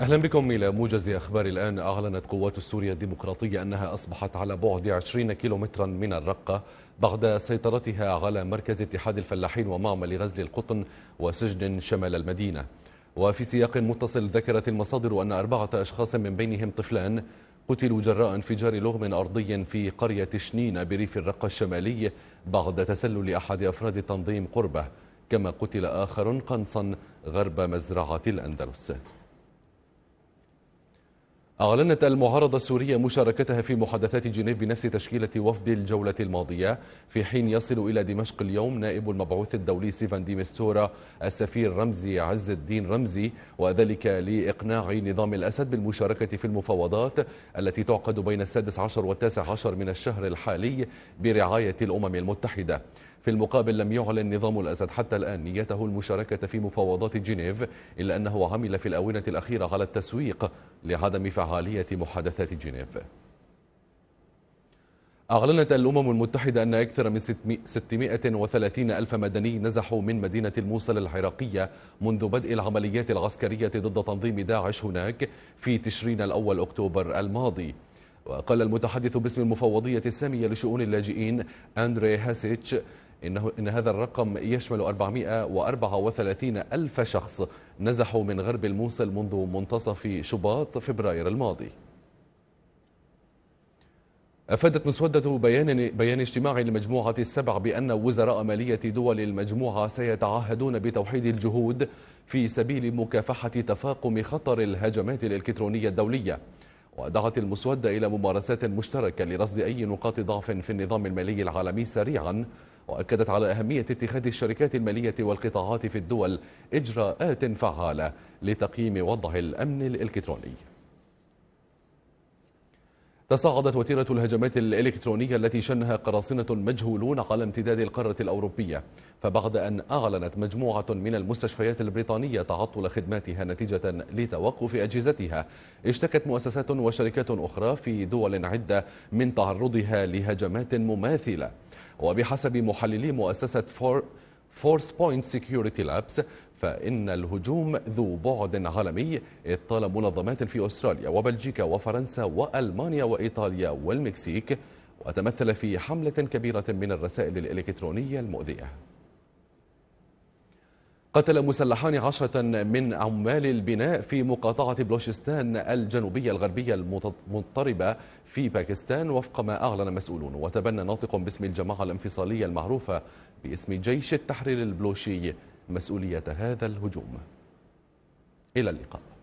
أهلا بكم إلى موجز أخبار الآن أعلنت قوات سوريا الديمقراطية أنها أصبحت على بعد 20 كيلومترا من الرقة بعد سيطرتها على مركز اتحاد الفلاحين ومعمل غزل القطن وسجن شمال المدينة وفي سياق متصل ذكرت المصادر أن أربعة أشخاص من بينهم طفلان قتلوا جراء انفجار لغم أرضي في قرية شنين بريف الرقة الشمالي بعد تسلل أحد أفراد التنظيم قربه كما قتل آخر قنصا غرب مزرعة الأندلس أعلنت المعارضة السورية مشاركتها في محادثات جنيف بنفس تشكيلة وفد الجولة الماضية في حين يصل إلى دمشق اليوم نائب المبعوث الدولي سيفان ديمستورا السفير رمزي عز الدين رمزي وذلك لإقناع نظام الأسد بالمشاركة في المفاوضات التي تعقد بين السادس عشر والتاسع عشر من الشهر الحالي برعاية الأمم المتحدة في المقابل لم يعلن نظام الأسد حتى الآن نيته المشاركة في مفاوضات جنيف إلا أنه عمل في الآونة الأخيرة على التسويق لعدم فعالية محادثات جنيف أعلنت الأمم المتحدة أن أكثر من 630 ألف مدني نزحوا من مدينة الموصل العراقية منذ بدء العمليات العسكرية ضد تنظيم داعش هناك في تشرين الأول أكتوبر الماضي وقال المتحدث باسم المفوضية السامية لشؤون اللاجئين أندري هاسيتش إنه إن هذا الرقم يشمل 434 ألف شخص نزحوا من غرب الموصل منذ منتصف شباط فبراير الماضي أفادت مسودة بيان بيان اجتماع المجموعة السبع بأن وزراء مالية دول المجموعة سيتعهدون بتوحيد الجهود في سبيل مكافحة تفاقم خطر الهجمات الإلكترونية الدولية ودعت المسودة إلى ممارسات مشتركة لرصد أي نقاط ضعف في النظام المالي العالمي سريعا وأكدت على أهمية اتخاذ الشركات المالية والقطاعات في الدول إجراءات فعالة لتقييم وضع الأمن الإلكتروني تصاعدت وتيرة الهجمات الإلكترونية التي شنها قراصنة مجهولون على امتداد القارة الأوروبية فبعد أن أعلنت مجموعة من المستشفيات البريطانية تعطل خدماتها نتيجة لتوقف أجهزتها اشتكت مؤسسات وشركات أخرى في دول عدة من تعرضها لهجمات مماثلة وبحسب محللي مؤسسة فور فورس بوينت سيكيورتي لابس فإن الهجوم ذو بعد عالمي اطال منظمات في أستراليا وبلجيكا وفرنسا وألمانيا وإيطاليا والمكسيك وتمثل في حملة كبيرة من الرسائل الإلكترونية المؤذية قتل مسلحان عشرة من عمال البناء في مقاطعة بلوشستان الجنوبية الغربية المضطربة في باكستان وفق ما أعلن مسؤولون وتبنى ناطق باسم الجماعة الانفصالية المعروفة باسم جيش التحرير البلوشي مسؤولية هذا الهجوم إلى اللقاء